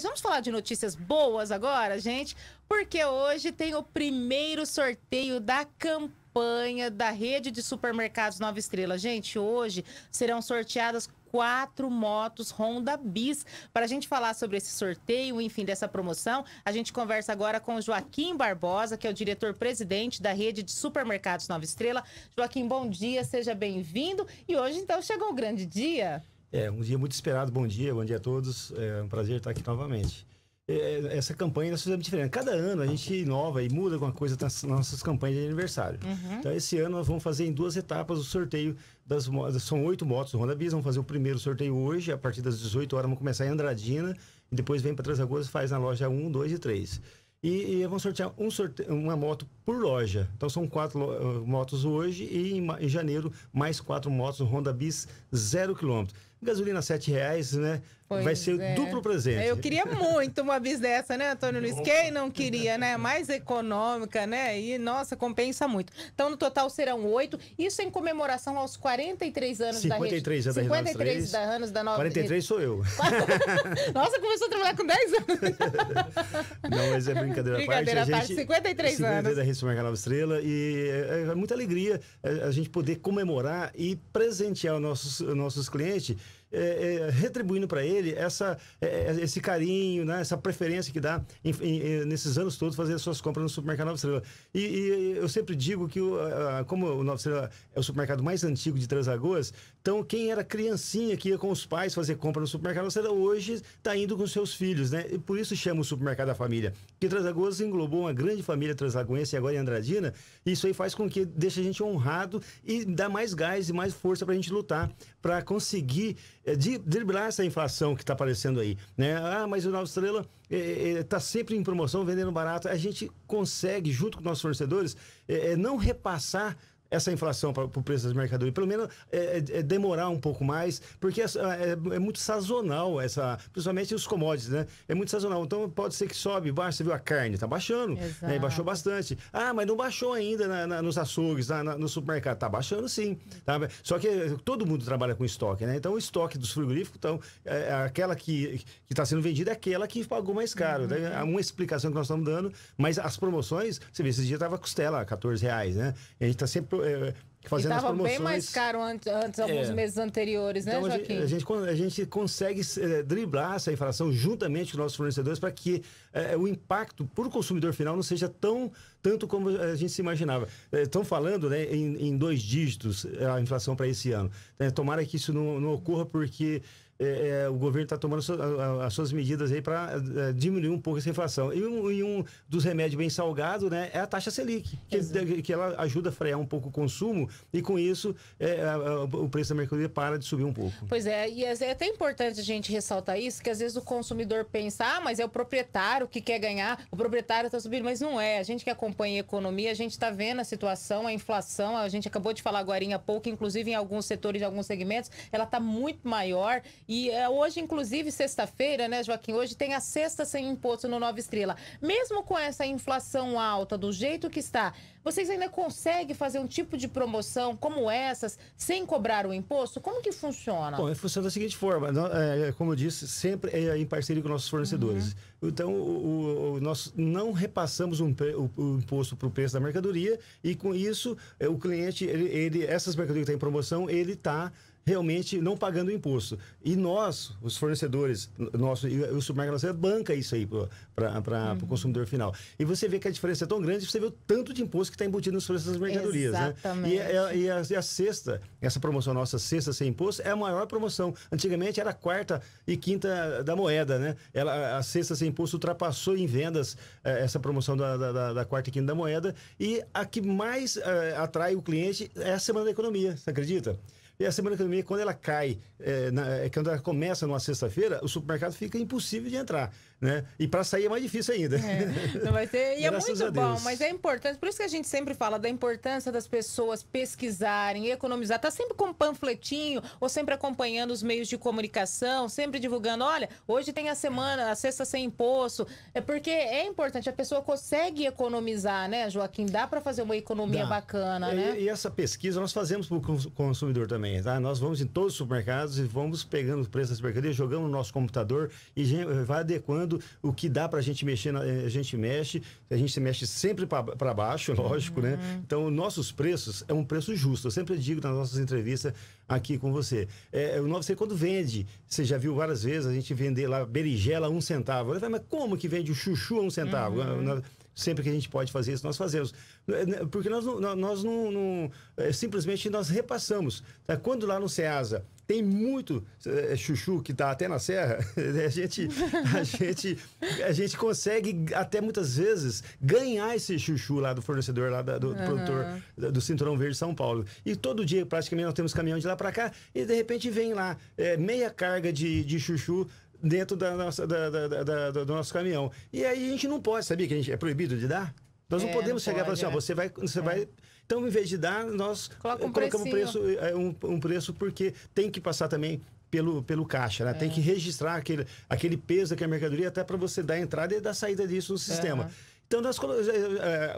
Vamos falar de notícias boas agora, gente, porque hoje tem o primeiro sorteio da campanha da rede de supermercados Nova Estrela. Gente, hoje serão sorteadas quatro motos Honda Bis. Para a gente falar sobre esse sorteio, enfim, dessa promoção, a gente conversa agora com Joaquim Barbosa, que é o diretor-presidente da rede de supermercados Nova Estrela. Joaquim, bom dia, seja bem-vindo. E hoje, então, chegou o grande dia. É, um dia muito esperado. Bom dia, bom dia a todos. É um prazer estar aqui novamente. É, é essa campanha nós tá fizemos diferente. Cada ano a gente inova e muda alguma coisa nas nossas campanhas de aniversário. Uhum. Então, esse ano nós vamos fazer em duas etapas o sorteio das São oito motos do Honda Bis. Vamos fazer o primeiro sorteio hoje, a partir das 18 horas. Vamos começar em Andradina e depois vem para Três e faz na loja 1, 2 e 3. E, e vamos sortear um sorte... uma moto por loja. Então são quatro eh, motos hoje e em, em janeiro mais quatro motos Honda Bis zero quilômetro. Gasolina R$ 7,00, né? Pois Vai ser é. duplo presente. Eu queria muito uma bis dessa, né, Antônio Luiz? Quem não queria, né? Mais econômica, né? E, nossa, compensa muito. Então, no total serão oito. Isso em comemoração aos 43 anos 53 da rede. 53 da anos da nova... 43 sou eu. nossa, começou a trabalhar com 10 anos. não, mas é brincadeira à brincadeira parte. Brincadeira à parte, 53 anos. 53 da Rede Supermercado Nova Estrela. E é, é muita alegria é, a gente poder comemorar e presentear os nossos, nossos clientes é, é, retribuindo para ele essa, é, é, esse carinho, né? essa preferência que dá em, em, nesses anos todos fazer as suas compras no supermercado Nova Estrela. E, e eu sempre digo que, o, a, como o Nova Estrela é o supermercado mais antigo de Três então quem era criancinha que ia com os pais fazer compra no supermercado Nova Estrela, hoje está indo com seus filhos, né? E por isso chama o supermercado da família. Porque Três englobou uma grande família transagoense, e agora em Andradina, e isso aí faz com que deixe a gente honrado e dá mais gás e mais força para a gente lutar para conseguir é, de driblar essa inflação que está aparecendo aí. Né? Ah, mas o Nova Estrela está é, é, é tá sempre em promoção, vendendo barato. A gente consegue, junto com nossos fornecedores, é, é, não repassar essa inflação para o preço das mercadorias. Pelo menos é, é, é demorar um pouco mais, porque é, é, é, muito sazonal essa, principalmente os commodities, né? É muito sazonal. Então pode ser que sobe, baixa, você viu a carne, tá baixando, né? baixou bastante. Ah, mas não baixou ainda na, na, nos açougues, na, na, no supermercado. Tá baixando sim. Tá? Só que todo mundo trabalha com estoque, né? Então o estoque dos frigoríficos, então, é, aquela que está sendo vendida é aquela que pagou mais caro. Né? Uhum. Né? Há uma explicação que nós estamos dando, mas as promoções, você vê, esse dia tava costela, 14 reais, né? a gente está sempre é, fazendo as promoções. bem mais caro antes, antes é. alguns é. meses anteriores, né, então, Joaquim? A gente, a gente consegue é, driblar essa inflação juntamente com nossos fornecedores para que é, é o impacto para o consumidor final não seja tão tanto como a gente se imaginava. Estão falando né, em, em, dois dígitos a inflação para esse ano. Tomara que isso não, não ocorra, porque é, é, o governo está tomando so, a, a, as suas medidas aí para é, é, diminuir um pouco essa inflação. E um, e um dos remédios bem salgados né, é a taxa Selic, que, que, ela ajuda a frear um pouco o consumo e com isso a, é, é, o preço da mercadoria para de subir um pouco. Pois é, e é até importante a gente ressaltar isso, que às vezes o consumidor pensa, ah, mas é o proprietário que quer ganhar, o proprietário está subindo, mas não é. A gente que acompanha a economia, a gente está vendo a situação, a inflação, a gente acabou de falar agora há pouco, inclusive em alguns setores, em alguns segmentos, ela está muito maior. E eh, hoje, inclusive, sexta-feira, né, Joaquim? Hoje tem a sexta sem imposto no Nova Estrela. Mesmo com essa inflação alta, do jeito que está, vocês ainda conseguem fazer um tipo de promoção como essas, sem cobrar o imposto? Como que funciona? Bom, é funciona da seguinte forma. É, é, como eu disse, sempre é em parceria com nossos fornecedores. Uhum. Então, o, o, nós não repassamos um, o, o, imposto para o preço da mercadoria e, com isso, o cliente, ele, ele essas mercadorias que estão tá em promoção, ele está realmente não pagando imposto. E nós, os fornecedores, nosso, e o supermercado banca isso aí para uhum. o consumidor final. E você vê que a diferença é tão grande, você vê o tanto de imposto que está embutido nos preços das mercadorias. Exatamente. Né? E, é, a, e, a, e a sexta, essa promoção nossa, sexta sem imposto, é a maior promoção. Antigamente era a quarta e quinta da moeda, né? Ela, a sexta sem imposto ultrapassou em vendas eh, essa promoção da, da, da, quarta e quinta da moeda. E a que mais eh, atrai o cliente é a Semana da Economia, você acredita? E a semana economia, quando ela cai, é, na, é, quando ela começa numa sexta-feira, o supermercado fica impossível de entrar. Né? E para sair é mais difícil ainda. É, não vai ter. E é muito bom, mas é importante. Por isso que a gente sempre fala da importância das pessoas pesquisarem, economizar. Tá sempre com um panfletinho ou sempre acompanhando os meios de comunicação, sempre divulgando. Olha, hoje tem a semana, a sexta sem imposto. É porque é importante. A pessoa consegue economizar, né, Joaquim? Dá para fazer uma economia Dá. bacana, e, né? E essa pesquisa nós fazemos para o consumidor também tá? Nós vamos em todos os supermercados e vamos pegando o preço das mercadorias, jogamos no nosso computador e vai adequando o que dá para a gente mexer, eh, a gente mexe, a gente se mexe sempre para baixo, lógico, né? uhum. né? Então, nossos preços é um preço justo. Eu sempre digo nas nossas entrevistas aqui com você. É, é o novo você quando vende, você já viu várias vezes a gente vender lá berigela a um centavo. Ele mas como que vende o chuchu a um centavo? Uhum. Sempre que a gente pode fazer isso, nós fazemos. É, né, porque nós, não, nós não, não é, simplesmente nós repassamos. Tá? Quando lá no SEASA tem muito é, chuchu que está até na serra, a gente, a, gente, a gente consegue até muitas vezes ganhar esse chuchu lá do fornecedor, lá da, do uhum. produtor do Cinturão Verde São Paulo. E todo dia praticamente nós temos caminhão de lá para cá e de repente vem lá é, meia carga de, de chuchu dentro da nossa, da, da, do nosso caminhão. E aí a gente não pode, sabia que a gente é proibido de dar? Nós é, não podemos não chegar pode, e falar assim, ó, é. você vai, você é. vai. Então, em vez de dar, nós Coloca um colocamos um preço, é, um, um, preço porque tem que passar também pelo, pelo caixa, né? É. Tem que registrar aquele, aquele peso que a mercadoria até para você dar entrada e dar saída disso no é. sistema. Então,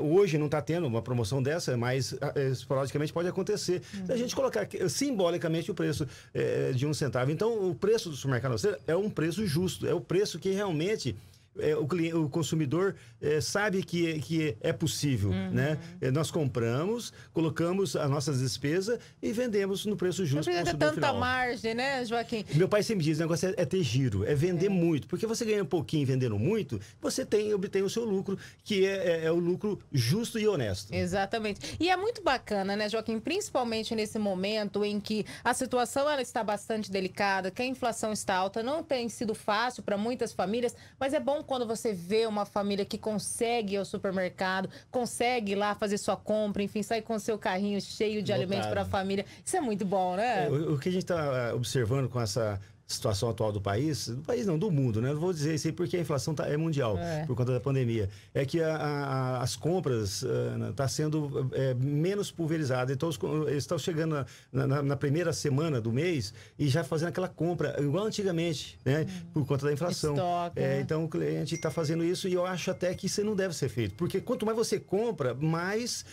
hoje não está tendo uma promoção dessa, mas esporadicamente pode acontecer. Uhum. a gente colocar simbolicamente o preço é, de um centavo. Então, o preço do supermercado é um preço justo, é o preço que realmente é, o, cliente, o consumidor é, sabe que, que é possível, uhum. né? É, nós compramos, colocamos as nossas despesas e vendemos no preço justo. Não precisa ter tanta final. margem, né, Joaquim? Meu pai sempre diz, o negócio é, é ter giro, é vender é. muito, porque você ganha um pouquinho vendendo muito, você tem obtém o seu lucro, que é, é, é o lucro justo e honesto. Exatamente. E é muito bacana, né, Joaquim? Principalmente nesse momento em que a situação ela está bastante delicada, que a inflação está alta, não tem sido fácil para muitas famílias, mas é bom quando você vê uma família que consegue ir ao supermercado, consegue ir lá fazer sua compra, enfim, sair com seu carrinho cheio de alimentos para a família. Isso é muito bom, né? É, o, o que a gente está ah, observando com essa situação atual do país, do país não, do mundo, né? Não vou dizer isso aí porque a inflação tá, é mundial é. por conta da pandemia. É que a, a, as compras está uh, sendo é, menos pulverizada. Então, os, eles estão chegando na, na, na, primeira semana do mês e já fazendo aquela compra, igual antigamente, né? Hum. Por conta da inflação. Estoca, é, né? Então, o cliente está fazendo isso e eu acho até que isso não deve ser feito. Porque quanto mais você compra, mais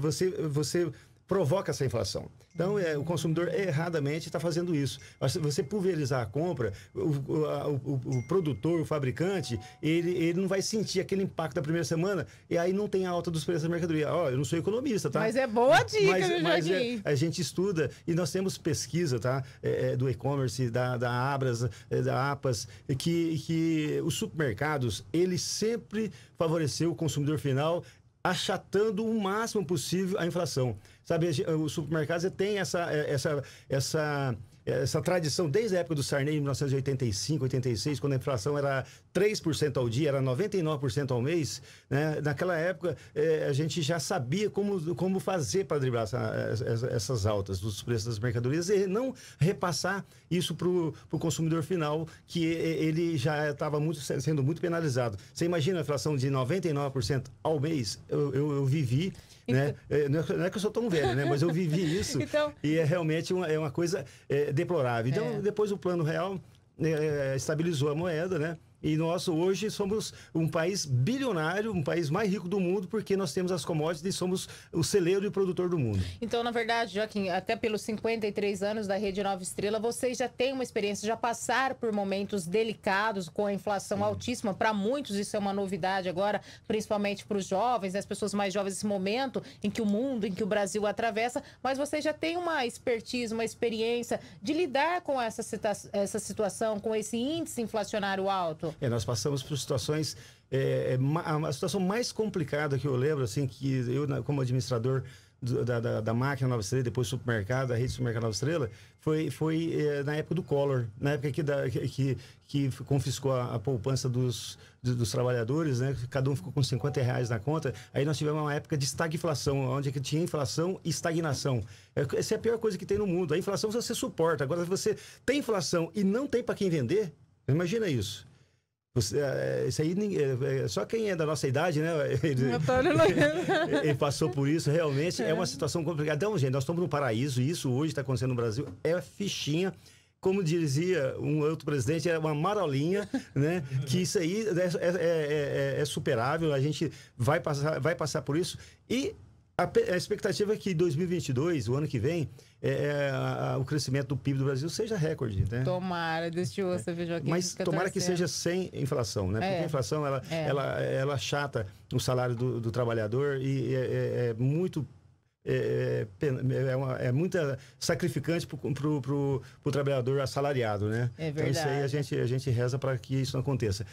você, você provoca essa inflação. Então, é, o consumidor erradamente está fazendo isso. Você pulverizar a compra, o, o, o, o, produtor, o fabricante, ele, ele não vai sentir aquele impacto da primeira semana e aí não tem a alta dos preços da mercadoria. Ó, oh, eu não sou economista, tá? Mas é boa dica, mas, meu mas é, A gente estuda e nós temos pesquisa, tá? É, é do e-commerce, da, da Abras, é, da APAS, que, que os supermercados, ele sempre favoreceu o consumidor final achatando o máximo possível a inflação. Sabe, os supermercados têm é, essa, essa, essa essa tradição desde a época do Sarney, em 1985, 86, quando a inflação era 3% ao dia, era 99% ao mês, né? naquela época eh, a gente já sabia como, como fazer para driblar essa, essas altas dos preços das mercadorias e não repassar isso para o consumidor final, que eh, ele já estava muito, sendo muito penalizado. Você imagina a inflação de 99% ao mês? eu, eu, eu vivi né? Então... Eh, é não é que eu sou tão velho, né? Mas eu vivi isso. então... E é realmente uma, é uma coisa é, deplorável. Então, é. depois o Plano Real né, é, estabilizou a moeda, né? E nós hoje somos um país bilionário, um país mais rico do mundo, porque nós temos as commodities e somos o celeiro e produtor do mundo. Então, na verdade, Joaquim, até pelos 53 anos da Rede Nova Estrela, vocês já têm uma experiência, já passaram por momentos delicados com a inflação altíssima. Para muitos, isso é uma novidade agora, principalmente para os jovens, né, as pessoas mais jovens, esse momento em que o mundo, em que o Brasil atravessa. Mas vocês já têm uma expertise, uma experiência de lidar com essa, essa situação, com esse índice inflacionário alto. É, nós passamos por situações, é, é a, a, situação mais complicada que eu lembro, assim, que eu, como administrador do, da, da, da, máquina Nova Estrela, depois supermercado, a rede supermercado Nova Estrela, foi, foi é, na época do Collor, na época que, da, que, que confiscou a, a poupança dos, dos, dos, trabalhadores, né? Cada um ficou com 50 reais na conta. Aí nós tivemos uma época de estagflação, onde é que tinha inflação e estagnação. É, essa é a pior coisa que tem no mundo. A inflação você suporta. Agora, se você tem inflação e não tem para quem vender, imagina isso. Você, é, isso aí é, é, só quem é da nossa idade, né? Ele, ele passou por isso, realmente é. é. uma situação complicada. Então, gente, nós estamos no paraíso, isso hoje está acontecendo no Brasil, é fichinha. Como dizia um outro presidente, é uma marolinha, né? Que isso aí é, é, é superável, a gente vai passar, vai passar por isso. E a, a expectativa é que 2022, o ano que vem, é, é a, o crescimento do PIB do Brasil seja recorde, né? Tomara, deste eu é. você ver aqui. Mas tomara que seja sem inflação, né? Porque é. a inflação, ela, ela, ela chata o salário do, do trabalhador e é muito é, é, uma, é muito sacrificante para o trabalhador assalariado, né? É verdade. Então, isso aí a gente, a gente reza para que isso não aconteça.